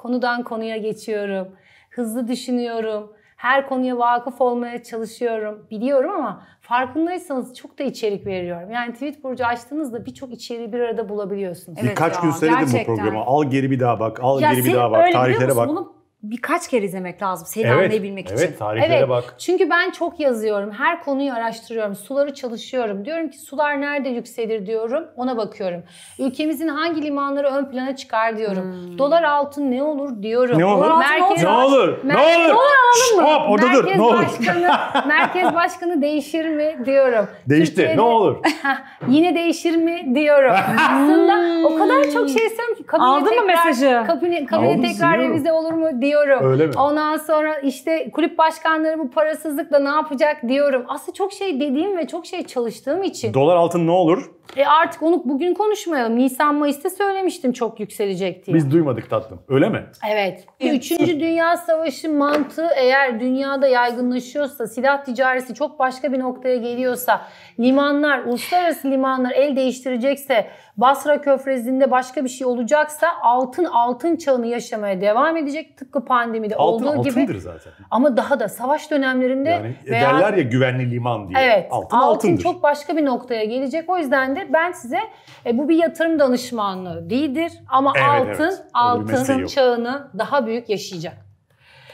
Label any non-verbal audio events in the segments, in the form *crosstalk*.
Konudan konuya geçiyorum. Hızlı düşünüyorum. Her konuya vakıf olmaya çalışıyorum. Biliyorum ama farkındaysanız çok da içerik veriyorum. Yani tweet burcu açtığınızda birçok içeriği bir arada bulabiliyorsunuz. Evet Birkaç ya, gün seyredin bu programı. Al geri bir daha bak, al Ya geri bir daha bak, öyle tarihlere bak. Bunu birkaç kere izlemek lazım seni evet, anlayabilmek evet, için. Evet, tariflere evet. bak. Çünkü ben çok yazıyorum, her konuyu araştırıyorum, suları çalışıyorum. Diyorum ki sular nerede yükselir diyorum, ona bakıyorum. Ülkemizin hangi limanları ön plana çıkar diyorum. Hmm. Dolar altın ne olur diyorum. Ne olur? Merkez, ne olur? Mer- ne olur? Dolar alın mı? Hop, orada merkez dur. Ne olur? Başkanı, *laughs* merkez başkanı değişir mi diyorum. Değişti. Türkiye'de, ne olur? *laughs* yine değişir mi diyorum. *laughs* Aslında o kadar çok şey istiyorum ki kabine Aldın tekrar, mı mesajı? Kabine, kabine tekrar revize olur mu diye diyorum. Öyle mi? Ondan sonra işte kulüp başkanları bu parasızlıkla ne yapacak diyorum. Aslında çok şey dediğim ve çok şey çalıştığım için. Dolar altın ne olur? E artık onu bugün konuşmayalım. Nisan Mayıs'ta söylemiştim çok yükselecek diye. Biz duymadık tatlım. Öyle mi? Evet. Üçüncü Dünya Savaşı mantığı eğer dünyada yaygınlaşıyorsa, silah ticareti çok başka bir noktaya geliyorsa, limanlar, uluslararası limanlar el değiştirecekse, Basra Köfrezi'nde başka bir şey olacaksa altın altın çağını yaşamaya devam edecek. Tıpkı pandemide altın, olduğu altındır gibi. Altındır zaten. Ama daha da savaş dönemlerinde yani veya... derler ya güvenli liman diye. Evet. Altın, altın altındır. çok başka bir noktaya gelecek. O yüzden de de ben size e, bu bir yatırım danışmanlığı değildir ama evet, altın evet. altının çağını daha büyük yaşayacak.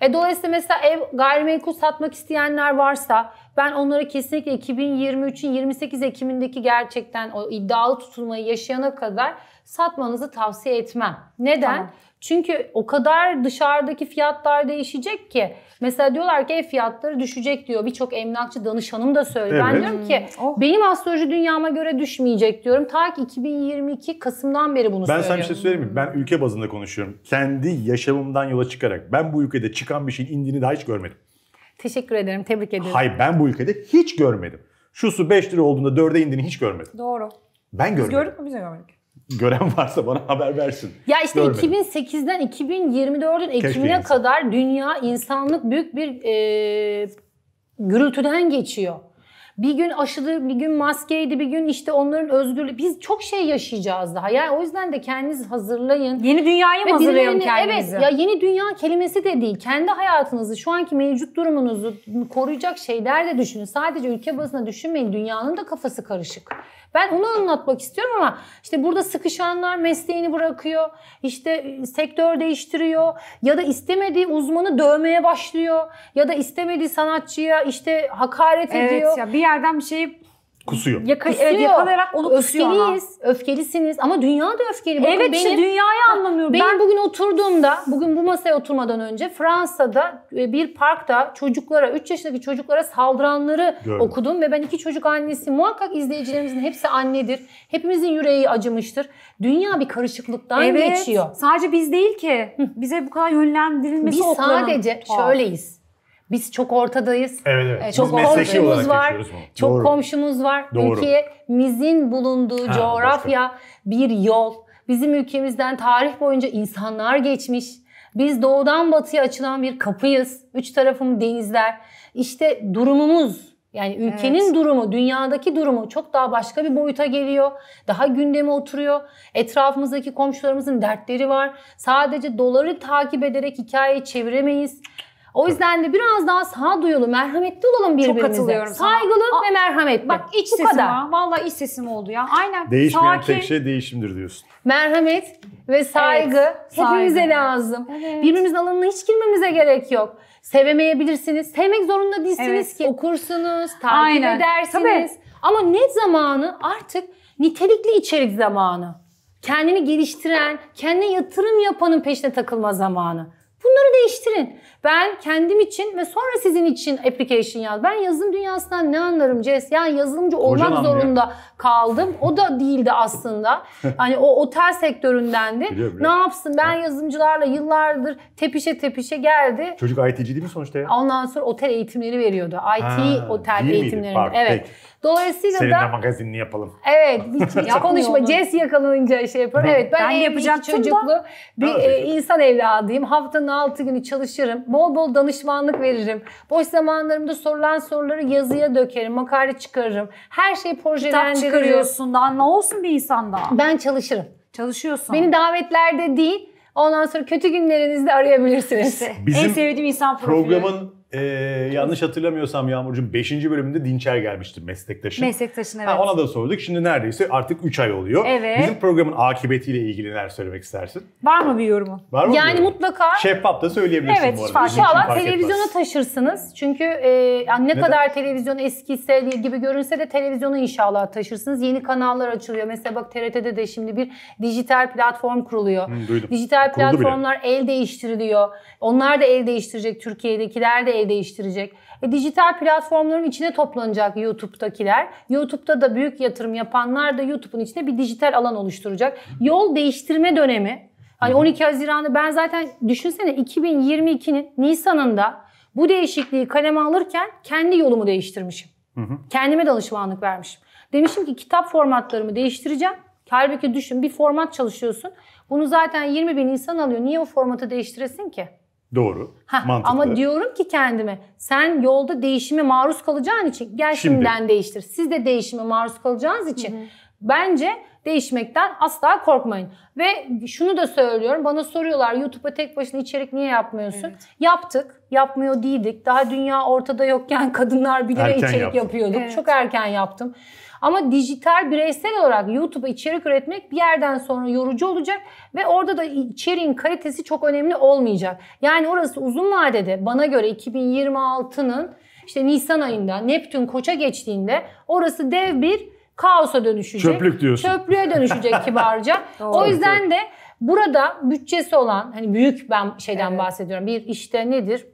E, dolayısıyla mesela ev gayrimenkul satmak isteyenler varsa ben onlara kesinlikle 2023'ün 28 Ekim'indeki gerçekten o iddialı tutulmayı yaşayana kadar satmanızı tavsiye etmem. Neden? Tamam. Çünkü o kadar dışarıdaki fiyatlar değişecek ki. Mesela diyorlar ki ev fiyatları düşecek diyor. Birçok emlakçı danışanım da söylüyor. Evet. Ben diyorum ki hmm. oh. benim astroloji dünyama göre düşmeyecek diyorum. Ta ki 2022 Kasım'dan beri bunu ben söylüyorum. Ben sana bir şey söyleyeyim mi? Ben ülke bazında konuşuyorum. Kendi yaşamımdan yola çıkarak ben bu ülkede çıkan bir şeyin indiğini daha hiç görmedim. Teşekkür ederim. Tebrik ederim. Hayır ben bu ülkede hiç görmedim. Şu su 5 lira olduğunda 4'e indiğini hiç görmedim. Doğru. Ben görmedim. Biz gördük mü? Biz de görmedik gören *laughs* varsa bana haber versin. Ya işte Görmedim. 2008'den 2024'ün Ekim'ine kadar dünya insanlık büyük bir e, gürültüden geçiyor. Bir gün aşılı, bir gün maskeydi, bir gün işte onların özgürlüğü. Biz çok şey yaşayacağız daha. Yani o yüzden de kendiniz hazırlayın. Yeni dünyayı mı hazırlayalım kendinizi? Evet. Ya yeni dünya kelimesi de değil. Kendi hayatınızı, şu anki mevcut durumunuzu koruyacak şeyler de düşünün. Sadece ülke bazında düşünmeyin. Dünyanın da kafası karışık. Ben onu anlatmak istiyorum ama işte burada sıkışanlar mesleğini bırakıyor. işte e, sektör değiştiriyor ya da istemediği uzmanı dövmeye başlıyor ya da istemediği sanatçıya işte hakaret evet, ediyor. Evet ya bir yerden bir şey Kusuyor. Yaka, Kusuyor. Evet, yakalayarak onu Öfkeliyiz. Ama. Öfkelisiniz ama dünya da öfkeli. Bakın evet benim, işte dünyayı anlamıyorum. Benim ben... bugün oturduğumda, bugün bu masaya oturmadan önce Fransa'da e, bir parkta çocuklara, 3 yaşındaki çocuklara saldıranları Gördüm. okudum. Ve ben iki çocuk annesi, muhakkak izleyicilerimizin hepsi annedir. Hepimizin yüreği acımıştır. Dünya bir karışıklıktan evet, geçiyor. Sadece biz değil ki. Bize bu kadar yönlendirilmesi Biz oklanın. sadece şöyleyiz biz çok ortadayız. Evet evet. Ee, çok Biz komşumuz var. Çok Doğru. komşumuz var. Doğru. Ülkemizin bulunduğu ha, coğrafya başka. bir yol. Bizim ülkemizden tarih boyunca insanlar geçmiş. Biz doğudan batıya açılan bir kapıyız. Üç tarafım denizler. İşte durumumuz yani ülkenin evet. durumu, dünyadaki durumu çok daha başka bir boyuta geliyor. Daha gündeme oturuyor. Etrafımızdaki komşularımızın dertleri var. Sadece doları takip ederek hikayeyi çeviremeyiz. O yüzden de biraz daha sağduyulu, merhametli olalım birbirimize. Çok katılıyorum Saygılı A- ve merhametli. Bak iç sesim kadar. ha. Vallahi iç sesim oldu ya. Aynen. Değişmeyen Sakin. tek şey değişimdir diyorsun. Merhamet ve saygı Evet, hepimize saygı. lazım. Evet. Birbirimizin alanına hiç girmemize gerek yok. Sevemeyebilirsiniz. Sevmek zorunda değilsiniz Evet. ki. Okursunuz, takip Aynen. edersiniz. Ama ne zamanı artık nitelikli içerik zamanı. Kendini geliştiren, kendine yatırım yapanın peşine takılma zamanı. Bunları değiştirin. Ben kendim için ve sonra sizin için application yaz. Ben yazılım dünyasından ne anlarım Ces? Yani yazılımcı olmak Kocan zorunda. Anlıyor kaldım. O da değildi aslında. *laughs* Hani o otel sektöründendi. Biliyorum, biliyorum. Ne yapsın ben yazımcılarla yıllardır tepişe tepişe geldi. Çocuk IT'ci değil mi sonuçta ya? Ondan sonra otel eğitimleri veriyordu. IT ha, otel eğitimleri. evet. Peki. Dolayısıyla Seninle da... Seninle magazinini yapalım. Evet. *laughs* Ya konuşma. Ces yakalanınca şey yapar. Evet ben, ben yapacak çocuklu da. bir e, insan evladıyım. Haftanın 6 günü çalışırım. Bol bol danışmanlık veririm. Boş zamanlarımda sorulan soruları yazıya dökerim. Makale çıkarırım. Her şey projelendiririm çıkarıyorsun daha ne olsun bir insan daha? Ben çalışırım. Çalışıyorsun. Beni davetlerde değil Ondan sonra kötü günlerinizde arayabilirsiniz. İşte Bizim en sevdiğim insan profili. Programın ee, yanlış hatırlamıyorsam Yağmurcuğum 5. bölümünde Dinçer gelmişti meslektaşın. Meslektaşın evet. Ha, ona da sorduk. Şimdi neredeyse artık 3 ay oluyor. Evet. Bizim programın akıbetiyle ilgili neler söylemek istersin? Var mı bir yorumu? Var mı Yani bir yorumu? mutlaka. Şeffaf da söyleyebilirsin evet, bu arada. Evet inşallah televizyona etmez. taşırsınız. Çünkü e, yani ne Neden? kadar televizyon eskiyse gibi görünse de televizyona inşallah taşırsınız. Yeni kanallar açılıyor. Mesela bak TRT'de de şimdi bir dijital platform kuruluyor. Hı, duydum. Dijital Kuruldu platformlar bile. el değiştiriliyor. Onlar da el değiştirecek Türkiye'dekiler de el değiştirecek. E, dijital platformların içine toplanacak YouTube'dakiler. YouTube'da da büyük yatırım yapanlar da YouTube'un içine bir dijital alan oluşturacak. Yol değiştirme dönemi. Hani 12 Haziran'da ben zaten düşünsene 2022'nin Nisan'ında bu değişikliği kaleme alırken kendi yolumu değiştirmişim. Hı hı. Kendime danışmanlık vermişim. Demişim ki kitap formatlarımı değiştireceğim. Halbuki düşün bir format çalışıyorsun. Bunu zaten 20 bin insan alıyor. Niye o formatı değiştiresin ki? Doğru. Heh, mantıklı. Ama diyorum ki kendime sen yolda değişime maruz kalacağın için gel Şimdi. şimdiden değiştir. Siz de değişime maruz kalacağınız için Hı-hı. bence değişmekten asla korkmayın. Ve şunu da söylüyorum. Bana soruyorlar YouTube'a tek başına içerik niye yapmıyorsun? Evet. Yaptık. Yapmıyor değildik. Daha dünya ortada yokken kadınlar bir lira erken içerik yaptım. yapıyorduk. Evet. Çok erken yaptım. Ama dijital bireysel olarak YouTube'a içerik üretmek bir yerden sonra yorucu olacak ve orada da içeriğin kalitesi çok önemli olmayacak. Yani orası uzun vadede bana göre 2026'nın işte Nisan ayında Neptün Koç'a geçtiğinde orası dev bir kaosa dönüşecek. Çöplük diyorsun. Çöplüğe dönüşecek *laughs* kibarca. o yüzden de burada bütçesi olan hani büyük ben şeyden evet. bahsediyorum. Bir işte nedir?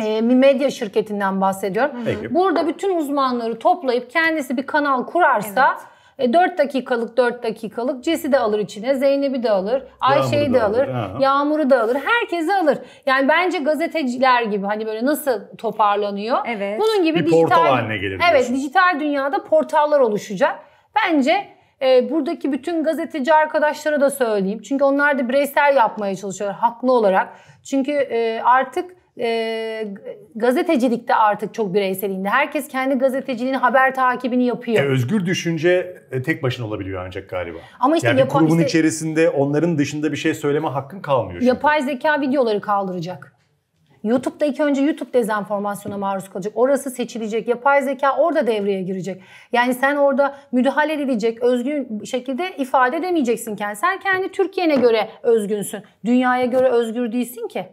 Ee, bir medya şirketinden bahsediyorum. Peki. Burada bütün uzmanları toplayıp kendisi bir kanal kurarsa evet. 4 e, dakikalık 4 dakikalık Cesi de alır içine, Zeynep'i de alır, Ayşe'yi de alır, alır Yağmur'u da alır, herkesi alır. Yani bence gazeteciler gibi hani böyle nasıl toparlanıyor? Evet. Bunun gibi bir dijital, portal haline gelir. Evet, dijital dünyada portallar oluşacak. Bence e, buradaki bütün gazeteci arkadaşlara da söyleyeyim. Çünkü onlar da bireysel yapmaya çalışıyorlar haklı olarak. Çünkü e, artık e, gazetecilikte artık çok bireyselinde. Herkes kendi gazeteciliğini, haber takibini yapıyor. E, özgür düşünce e, tek başına olabiliyor ancak galiba. Ama işte yani yapay, grubun işte, içerisinde onların dışında bir şey söyleme hakkın kalmıyor. Şimdi. Yapay zeka videoları kaldıracak. YouTube'da ilk önce YouTube dezenformasyona maruz kalacak. Orası seçilecek. Yapay zeka orada devreye girecek. Yani sen orada müdahale edilecek, özgün şekilde ifade edemeyeceksin kendini. Sen kendi Türkiye'ne göre özgünsün. Dünyaya göre özgür değilsin ki.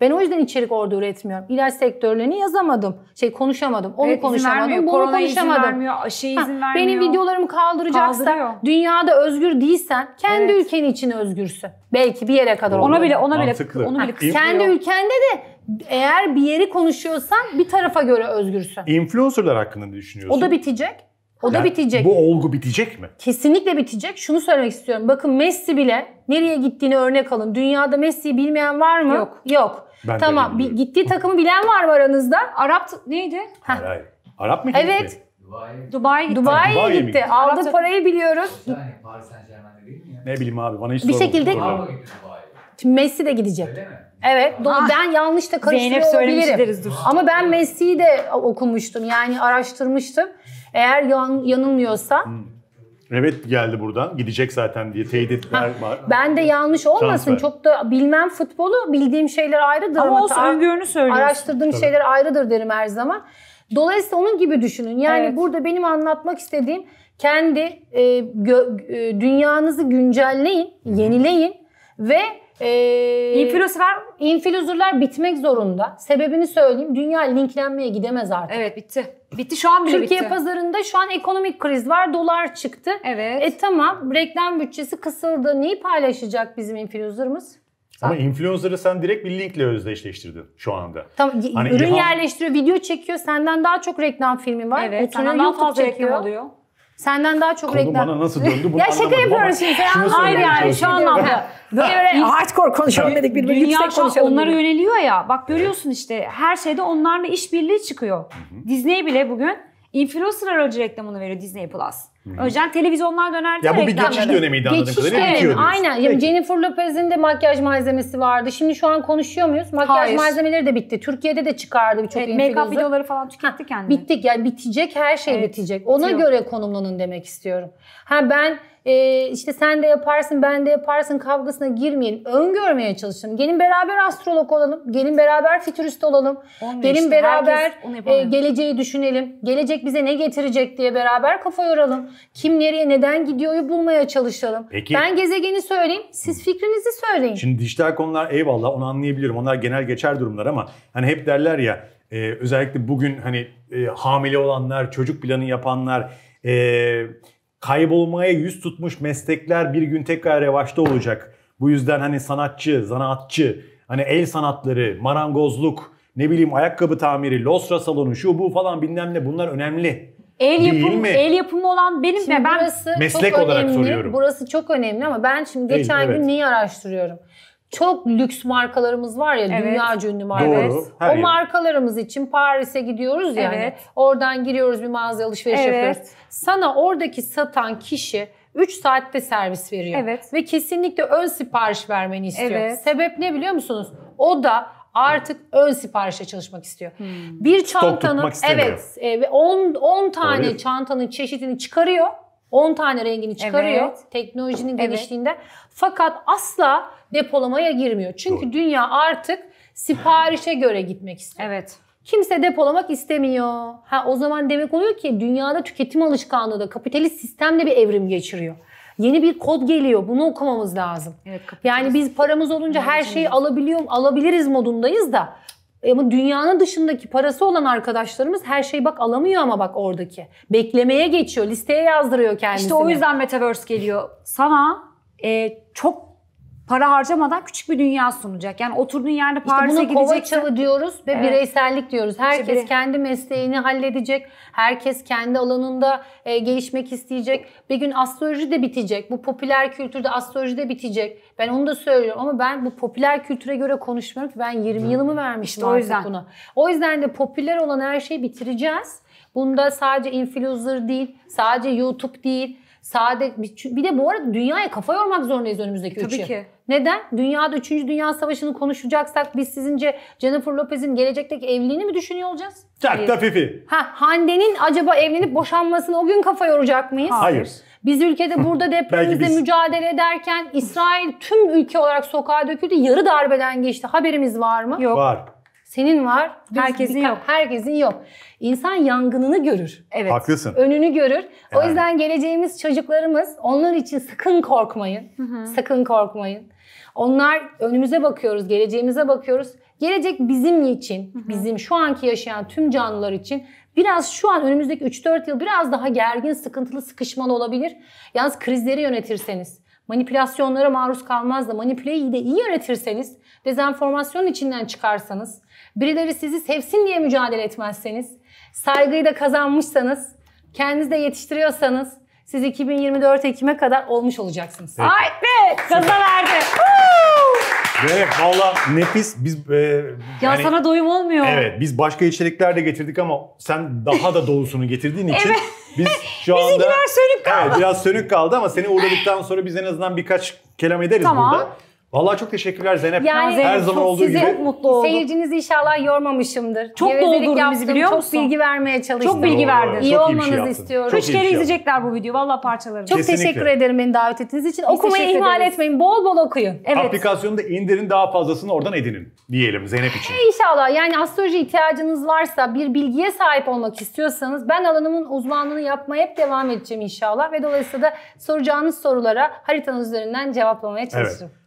Ben o yüzden içerik orada üretmiyorum. İlaç sektörlerini yazamadım. Şey konuşamadım. Onu evet, konuşamadım. Bunu konuşamadım. Şey izin vermiyor, aşıyı izin vermiyor. Ha, benim videolarımı kaldıracaksa Kaldırıyor. dünyada özgür değilsen kendi evet. ülken için özgürsün. Belki bir yere kadar. Ona bile ona Mantıklı. bile onu bile kısıtlıyor. Kendi ülkende de eğer bir yeri konuşuyorsan bir tarafa göre özgürsün. Influencerlar hakkında ne düşünüyorsun? O da bitecek. O yani da bitecek. Bu olgu bitecek mi? Kesinlikle bitecek. Şunu söylemek istiyorum. Bakın Messi bile nereye gittiğini örnek alın. Dünyada Messi'yi bilmeyen var mı? Yok. Yok. Ben tamam. Bir, gittiği takımı bilen var mı aranızda? Arap neydi? Hayır, hayır. Arap mı gitti? Evet. Dubai'ye Dubai gitti. Dubai'ye Dubai gitti. gitti. Aldığı parayı biliyoruz. Paris Saint Germain'de değil mi ya? Ne bileyim abi bana hiç Bir şekilde Şimdi Messi de gidecek. Öyle mi? Evet. ah, ben yanlış da karıştırıyor olabilirim. Dur. Ama ben Messi'yi de okumuştum. Yani araştırmıştım. Eğer yan, yanılmıyorsa. Hmm. Evet geldi buradan. Gidecek zaten diye teyitler var. Ben de yanlış olmasın. Transfer. Çok da bilmem futbolu. Bildiğim şeyler ayrıdır. Ama olsun öngörünü söylüyorsun. Araştırdığım Tabii. şeyler ayrıdır derim her zaman. Dolayısıyla onun gibi düşünün. Yani evet. burada benim anlatmak istediğim kendi e, gö, e, dünyanızı güncelleyin, yenileyin ve e, influencerlar influencerlar bitmek zorunda. Sebebini söyleyeyim. Dünya linklenmeye gidemez artık. Evet bitti. Bitti şu an bile Türkiye bitti. pazarında şu an ekonomik kriz var. Dolar çıktı. Evet. E tamam reklam bütçesi kısıldı. Neyi paylaşacak bizim influencer'ımız? Ama influencer'ı sen direkt bir linkle özdeşleştirdin şu anda. Tamam hani ürün ilham... yerleştiriyor, video çekiyor. Senden daha çok reklam filmi var. Evet, senden daha YouTube fazla çekiyor. reklam oluyor. Senden daha çok Konu reklam... bana nasıl döndü bunu Ya şaka yapıyoruz şimdi. Hayır yani şu anlamda. Böyle böyle hardcore konuşalım dedik birbirine yüksek konuşalım. onlara dedik. yöneliyor ya. Bak görüyorsun işte her şeyde onlarla işbirliği çıkıyor. Disney bile bugün influencer aracı reklamını veriyor Disney Plus. O televizyonlar dönerdi. Ya bu bir geçiş dönemiydi anladığım geçiş kadarıyla. Geçiş dönemi aynen. Peki. Jennifer Lopez'in de makyaj malzemesi vardı. Şimdi şu an konuşuyor muyuz? Makyaj Hayır. malzemeleri de bitti. Türkiye'de de çıkardı birçok evet, influencer. Make-up videoları falan tüketti kendini. Bittik yani bitecek her şey evet, bitecek. Ona bitiyor. göre konumlanın demek istiyorum. Ha ben e, işte sen de yaparsın ben de yaparsın kavgasına girmeyin. Öngörmeye çalışın. Gelin beraber astrolog olalım. Gelin beraber fütürist olalım. gelin işte, beraber e, geleceği düşünelim. Gelecek bize ne getirecek diye beraber kafa yoralım. Kim nereye neden gidiyoryu bulmaya çalışalım. Peki. Ben gezegeni söyleyeyim. Siz fikrinizi söyleyin. Şimdi dijital konular eyvallah onu anlayabilirim. Onlar genel geçer durumlar ama hani hep derler ya e, özellikle bugün hani e, hamile olanlar, çocuk planı yapanlar, e, kaybolmaya yüz tutmuş meslekler bir gün tekrar revaçta olacak. Bu yüzden hani sanatçı, zanaatçı, hani el sanatları, marangozluk, ne bileyim ayakkabı tamiri, losra salonu, şu bu falan bilmem ne bunlar önemli. El yapımı, el yapımı olan benim şimdi ben burası meslek çok olarak önemli, soruyorum. Burası çok önemli ama ben şimdi geçen Değil, evet. gün neyi araştırıyorum? çok lüks markalarımız var ya evet. dünya ünlü markalar. Doğru, o yer. markalarımız için Paris'e gidiyoruz yani. Evet. Oradan giriyoruz bir mağaza alışveriş evet. yapıyoruz. Sana oradaki satan kişi 3 saatte servis veriyor. Evet. Ve kesinlikle ön sipariş vermeni istiyor. Evet. Sebep ne biliyor musunuz? O da artık ön siparişle çalışmak istiyor. Hmm. Bir çantanın evet e, ve 10 10 tane Doğru. çantanın çeşidini çıkarıyor 10 tane rengini çıkarıyor evet. teknolojinin evet. Fakat asla depolamaya girmiyor. Çünkü Doğru. dünya artık siparişe göre gitmek istiyor. Evet. Kimse depolamak istemiyor. Ha o zaman demek oluyor ki dünyada tüketim alışkanlığı da kapitalist sistemle bir evrim geçiriyor. Yeni bir kod geliyor. Bunu okumamız lazım. Evet, yani biz paramız olunca her şeyi alabiliyor, alabiliriz modundayız da ama e, dünyanın dışındaki parası olan arkadaşlarımız her şeyi bak alamıyor ama bak oradaki. Beklemeye geçiyor, listeye yazdırıyor kendisini. İşte o yüzden Metaverse geliyor. Sana e, çok para harcamadan küçük bir dünya sunacak. Yani oturduğun yerde Paris'e işte gidecek. İşte bunu diyoruz ve evet. bireysellik diyoruz. Herkes işte bire... kendi mesleğini halledecek. Herkes kendi alanında e, gelişmek isteyecek. Bir gün astroloji de bitecek. Bu popüler kültürde astroloji de bitecek. Ben onu da söylüyorum ama ben bu popüler kültüre göre konuşmuyorum ki ben 20 yılımı vermiştim işte artık o yüzden. buna. O yüzden de popüler olan her şeyi bitireceğiz. Bunda sadece influencer değil, sadece YouTube değil, sadece bir de bu arada dünyaya kafa yormak zorundayız önümüzdeki 3 yıl. Tabii ki. Neden? Dünyada 3. Dünya Savaşı'nı konuşacaksak biz sizince Jennifer Lopez'in gelecekteki evliliğini mi düşünüyor olacağız? Çak da pipi. Ha, Hande'nin acaba evlenip boşanmasını o gün kafa yoracak mıyız? Hayır. Biz ülkede burada *laughs* depremimizle biz... mücadele ederken İsrail tüm ülke olarak sokağa döküldü. Yarı darbeden geçti. Haberimiz var mı? Yok. Var. Senin var. Herkesin dikkat, yok. Herkesin yok. İnsan yangınını görür. Evet. Haklısın. Önünü görür. Yani. O yüzden geleceğimiz çocuklarımız onlar için sakın korkmayın. Hı hı. Sakın korkmayın. Onlar önümüze bakıyoruz, geleceğimize bakıyoruz. Gelecek bizim için, hı hı. bizim şu anki yaşayan tüm canlılar için biraz şu an önümüzdeki 3-4 yıl biraz daha gergin, sıkıntılı, sıkışmalı olabilir. Yalnız krizleri yönetirseniz, manipülasyonlara maruz kalmaz da manipüleyi de iyi yönetirseniz, dezenformasyonun içinden çıkarsanız, birileri sizi sevsin diye mücadele etmezseniz, saygıyı da kazanmışsanız, kendinizi de yetiştiriyorsanız siz 2024 Ekim'e kadar olmuş olacaksınız. Evet. Ay be! Gaza verdi. Evet valla nefis. Biz, e, ya yani, sana doyum olmuyor. Evet biz başka içerikler de getirdik ama sen daha da dolusunu getirdiğin için evet. Biz şu anda Bizimkiler sönük kaldı. Evet, biraz sönük kaldı ama seni uğradıktan sonra biz en azından birkaç kelam ederiz tamam. burada. Vallahi çok teşekkürler Zeynep. Yani her zaman olduğu gibi. Sizi mutlu oldum. Seyircinizi inşallah yormamışımdır. Çok doldurdun bizi biliyor musun? Çok bilgi vermeye çalıştım. Çok bilgi verdin. İyi, şey olmanızı şey istiyorum. Çok Üç kere şey izleyecekler bu videoyu. Valla parçalarını. Çok Kesinlikle. teşekkür ederim beni davet ettiğiniz için. Biz Okumayı ihmal ederiz. etmeyin. Bol bol okuyun. Evet. Aplikasyonu da indirin daha fazlasını oradan edinin diyelim Zeynep için. He inşallah. Yani astroloji ihtiyacınız varsa bir bilgiye sahip olmak istiyorsanız ben alanımın uzmanlığını yapmaya hep devam edeceğim inşallah ve dolayısıyla da soracağınız sorulara haritanız üzerinden cevaplamaya çalışacağım. Evet.